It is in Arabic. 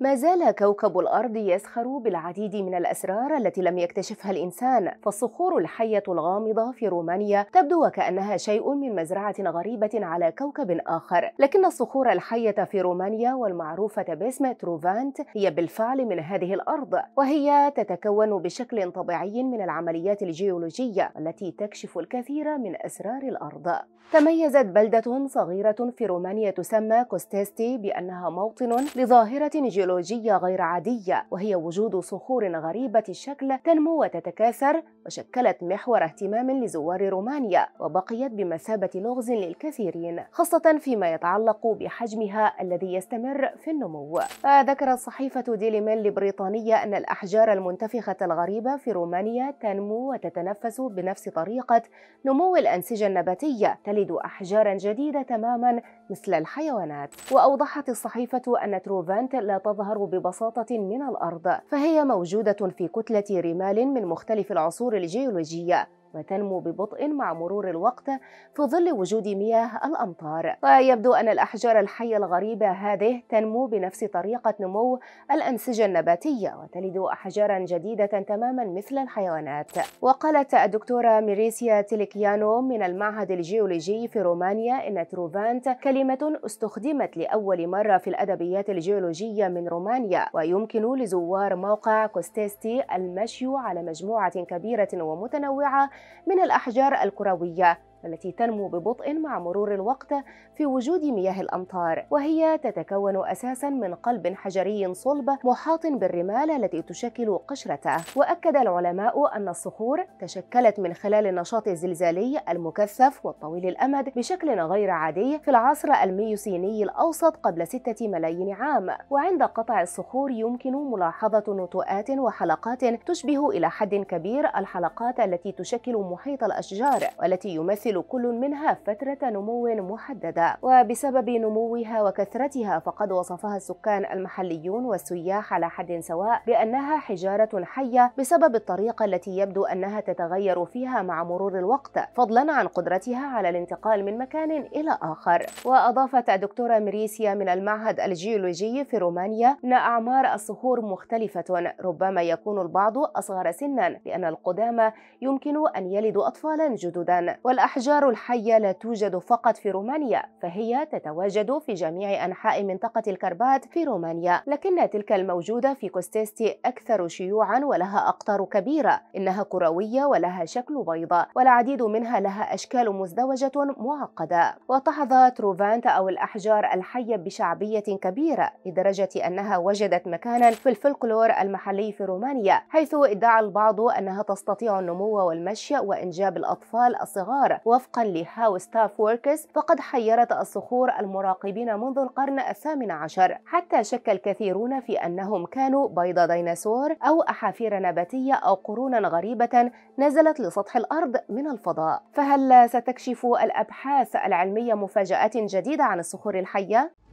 ما زال كوكب الأرض يسخر بالعديد من الأسرار التي لم يكتشفها الإنسان، فالصخور الحية الغامضة في رومانيا تبدو وكأنها شيء من مزرعة غريبة على كوكب آخر، لكن الصخور الحية في رومانيا والمعروفة باسم تروفانت هي بالفعل من هذه الأرض، وهي تتكون بشكل طبيعي من العمليات الجيولوجية التي تكشف الكثير من أسرار الأرض. تميزت بلدة صغيرة في رومانيا تسمى كوستيستي بأنها موطن لظاهرة جيولوجية جيولوجية غير عادية وهي وجود صخور غريبة الشكل تنمو وتتكاثر وشكلت محور اهتمام لزوار رومانيا وبقيت بمثابة لغز للكثيرين خاصة فيما يتعلق بحجمها الذي يستمر في النمو فذكرت آه، صحيفة ديلي ميل البريطانية أن الأحجار المنتفخة الغريبة في رومانيا تنمو وتتنفس بنفس طريقة نمو الأنسجة النباتية تلد أحجارا جديدة تماما مثل الحيوانات وأوضحت الصحيفة أن تروفانت لا تظهر تظهر ببساطة من الأرض فهي موجودة في كتلة رمال من مختلف العصور الجيولوجية وتنمو ببطء مع مرور الوقت في ظل وجود مياه الأمطار ويبدو أن الأحجار الحية الغريبة هذه تنمو بنفس طريقة نمو الأنسجة النباتية وتلد أحجارا جديدة تماما مثل الحيوانات وقالت الدكتورة ميريسيا تيليكيانو من المعهد الجيولوجي في رومانيا إن تروفانت كلمة استخدمت لأول مرة في الأدبيات الجيولوجية من رومانيا ويمكن لزوار موقع كوستيستي المشي على مجموعة كبيرة ومتنوعة من الأحجار الكروية التي تنمو ببطء مع مرور الوقت في وجود مياه الامطار وهي تتكون اساسا من قلب حجري صلب محاط بالرمال التي تشكل قشرته واكد العلماء ان الصخور تشكلت من خلال النشاط الزلزالي المكثف والطويل الامد بشكل غير عادي في العصر الميوسيني الاوسط قبل ستة ملايين عام وعند قطع الصخور يمكن ملاحظه نتوءات وحلقات تشبه الى حد كبير الحلقات التي تشكل محيط الاشجار والتي يمثل تمثل كل منها فترة نمو محددة وبسبب نموها وكثرتها فقد وصفها السكان المحليون والسياح على حد سواء بأنها حجارة حية بسبب الطريقة التي يبدو أنها تتغير فيها مع مرور الوقت فضلا عن قدرتها على الانتقال من مكان إلى آخر وأضافت الدكتورة مريسيا من المعهد الجيولوجي في رومانيا أن أعمار الصخور مختلفة ربما يكون البعض أصغر سنا لأن القدامى يمكن أن يلدوا أطفالا جددا والأحد الأحجار الحية لا توجد فقط في رومانيا فهي تتواجد في جميع أنحاء منطقة الكربات في رومانيا لكن تلك الموجودة في كوستيستي أكثر شيوعا ولها أقطار كبيرة إنها كروية ولها شكل بيضة والعديد منها لها أشكال مزدوجة معقدة وتحظى تروفانت أو الأحجار الحية بشعبية كبيرة لدرجة أنها وجدت مكانا في الفلكلور المحلي في رومانيا حيث ادعى البعض أنها تستطيع النمو والمشي وإنجاب الأطفال الصغار وفقا لهاو ستاف وركرز فقد حيرت الصخور المراقبين منذ القرن الثامن عشر حتى شك الكثيرون في أنهم كانوا بيض ديناصور أو أحافير نباتية أو قرونا غريبة نزلت لسطح الأرض من الفضاء فهل ستكشف الأبحاث العلمية مفاجآت جديدة عن الصخور الحية؟